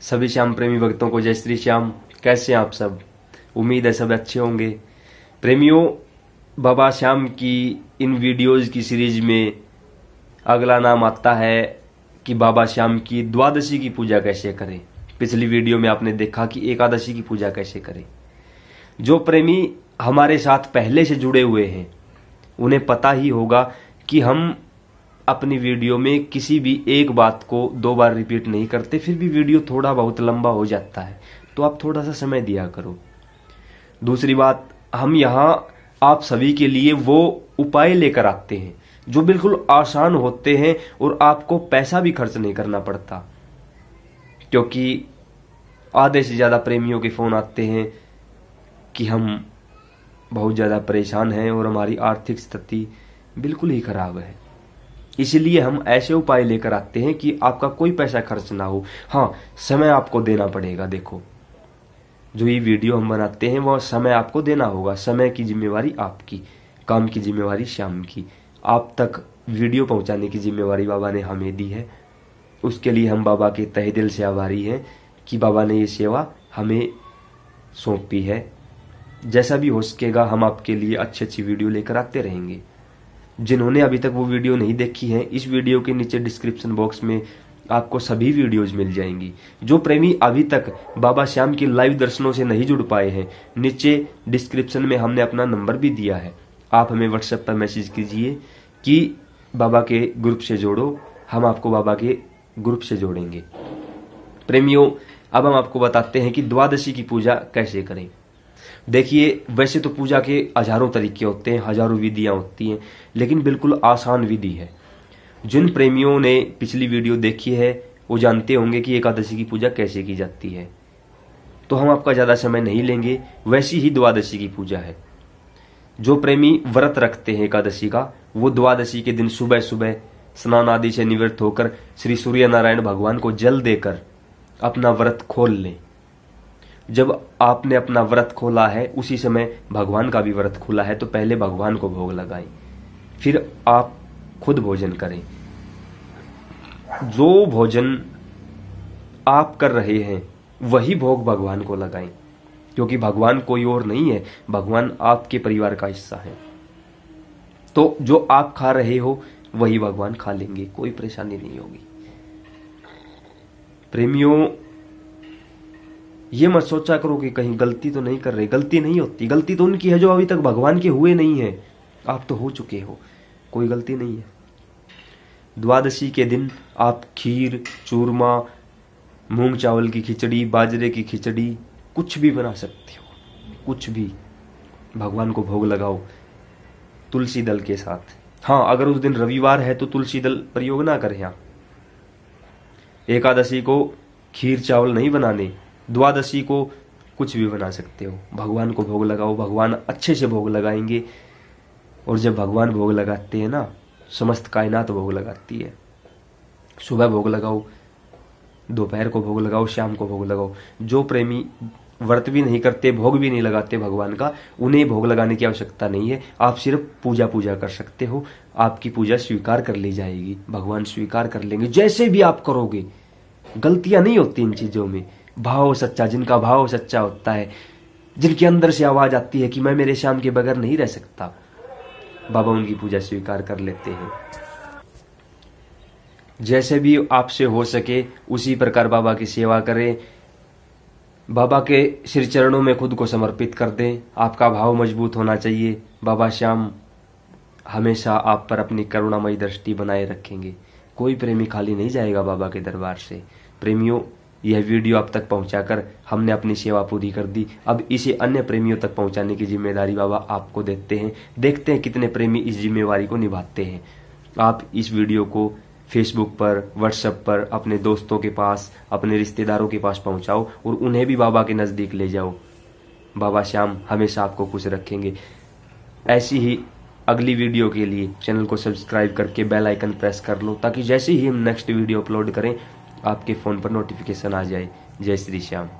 सभी श्याम प्रेमी भक्तों को जय श्री श्याम कैसे हैं आप सब उम्मीद है सब अच्छे होंगे प्रेमियों बाबा श्याम की इन वीडियोज़ की सीरीज में अगला नाम आता है कि बाबा श्याम की द्वादशी की पूजा कैसे करें पिछली वीडियो में आपने देखा कि एकादशी की पूजा कैसे करें जो प्रेमी हमारे साथ पहले से जुड़े हुए हैं उन्हें पता ही होगा कि हम अपनी वीडियो में किसी भी एक बात को दो बार रिपीट नहीं करते फिर भी वीडियो थोड़ा बहुत लंबा हो जाता है तो आप थोड़ा सा समय दिया करो दूसरी बात हम यहाँ आप सभी के लिए वो उपाय लेकर आते हैं जो बिल्कुल आसान होते हैं और आपको पैसा भी खर्च नहीं करना पड़ता क्योंकि आधे से ज़्यादा प्रेमियों के फ़ोन आते हैं कि हम बहुत ज़्यादा परेशान हैं और हमारी आर्थिक स्थिति बिल्कुल ही ख़राब है इसलिए हम ऐसे उपाय लेकर आते हैं कि आपका कोई पैसा खर्च ना हो हाँ समय आपको देना पड़ेगा देखो जो ये वीडियो हम बनाते हैं वह समय आपको देना होगा समय की जिम्मेवारी आपकी काम की जिम्मेवारी श्याम की आप तक वीडियो पहुंचाने की जिम्मेवारी बाबा ने हमें दी है उसके लिए हम बाबा के तहे दिल से आभारी हैं कि बाबा ने ये सेवा हमें सौंपी है जैसा भी हो सकेगा हम आपके लिए अच्छी अच्छी वीडियो लेकर आते रहेंगे जिन्होंने अभी तक वो वीडियो नहीं देखी है इस वीडियो के नीचे डिस्क्रिप्शन बॉक्स में आपको सभी वीडियोज मिल जाएंगी जो प्रेमी अभी तक बाबा श्याम के लाइव दर्शनों से नहीं जुड़ पाए हैं नीचे डिस्क्रिप्शन में हमने अपना नंबर भी दिया है आप हमें व्हाट्सएप पर मैसेज कीजिए कि बाबा के ग्रुप से जोड़ो हम आपको बाबा के ग्रुप से जोड़ेंगे प्रेमियों अब हम आपको बताते हैं कि द्वादशी की पूजा कैसे करें देखिए वैसे तो पूजा के हजारों तरीके होते हैं हजारों विधियां होती हैं लेकिन बिल्कुल आसान विधि है जिन प्रेमियों ने पिछली वीडियो देखी है वो जानते होंगे कि एकादशी की पूजा कैसे की जाती है तो हम आपका ज़्यादा समय नहीं लेंगे वैसी ही द्वादशी की पूजा है जो प्रेमी व्रत रखते हैं एकादशी का वो द्वादशी के दिन सुबह सुबह स्नान आदि से निवृत्त होकर श्री सूर्य नारायण भगवान को जल देकर अपना व्रत खोल लें जब आपने अपना व्रत खोला है उसी समय भगवान का भी व्रत खोला है तो पहले भगवान को भोग लगाएं फिर आप खुद भोजन करें जो भोजन आप कर रहे हैं वही भोग भगवान को लगाएं क्योंकि भगवान कोई और नहीं है भगवान आपके परिवार का हिस्सा है तो जो आप खा रहे हो वही भगवान खा लेंगे कोई परेशानी नहीं होगी प्रेमियों ये मत सोचा करो कि कहीं गलती तो नहीं कर रहे गलती नहीं होती गलती तो उनकी है जो अभी तक भगवान के हुए नहीं है आप तो हो चुके हो कोई गलती नहीं है द्वादशी के दिन आप खीर चूरमा मूंग चावल की खिचड़ी बाजरे की खिचड़ी कुछ भी बना सकते हो कुछ भी भगवान को भोग लगाओ तुलसी दल के साथ हाँ अगर उस दिन रविवार है तो तुलसी दल प्रयोग ना करें आप एकादशी को खीर चावल नहीं बनाने द्वादशी को कुछ भी बना सकते हो भगवान को भोग लगाओ भगवान अच्छे से भोग लगाएंगे और जब भगवान भोग लगाते हैं ना समस्त कायनात भोग लगाती है सुबह भोग लगाओ दोपहर को भोग लगाओ शाम को भोग लगाओ जो प्रेमी व्रत भी नहीं करते भोग भी नहीं लगाते भगवान का उन्हें भोग लगाने की आवश्यकता नहीं है आप सिर्फ पूजा पूजा कर सकते हो आपकी पूजा स्वीकार कर ली जाएगी भगवान स्वीकार कर लेंगे जैसे भी आप करोगे गलतियां नहीं होती इन चीजों में भाव सच्चा जिनका भाव सच्चा होता है जिनके अंदर से आवाज आती है कि मैं मेरे श्याम के बगैर नहीं रह सकता बाबा उनकी पूजा स्वीकार कर लेते हैं जैसे भी आपसे हो सके उसी प्रकार बाबा की सेवा करें बाबा के श्री चरणों में खुद को समर्पित कर दें आपका भाव मजबूत होना चाहिए बाबा श्याम हमेशा आप पर अपनी करुणामयी दृष्टि बनाए रखेंगे कोई प्रेमी खाली नहीं जाएगा बाबा के दरबार से प्रेमियों यह वीडियो आप तक पहुंचाकर हमने अपनी सेवा पूरी कर दी अब इसे अन्य प्रेमियों तक पहुंचाने की जिम्मेदारी बाबा आपको देते हैं देखते हैं कितने प्रेमी इस जिम्मेवारी को निभाते हैं आप इस वीडियो को फेसबुक पर व्हाट्सएप पर अपने दोस्तों के पास अपने रिश्तेदारों के पास पहुंचाओ और उन्हें भी बाबा के नज़दीक ले जाओ बाबा श्याम हमेशा आपको खुश रखेंगे ऐसी ही अगली वीडियो के लिए चैनल को सब्सक्राइब करके बेल आइकन प्रेस कर लो ताकि जैसे ही हम नेक्स्ट वीडियो अपलोड करें आपके फ़ोन पर नोटिफिकेशन आ जाए जय श्री श्याम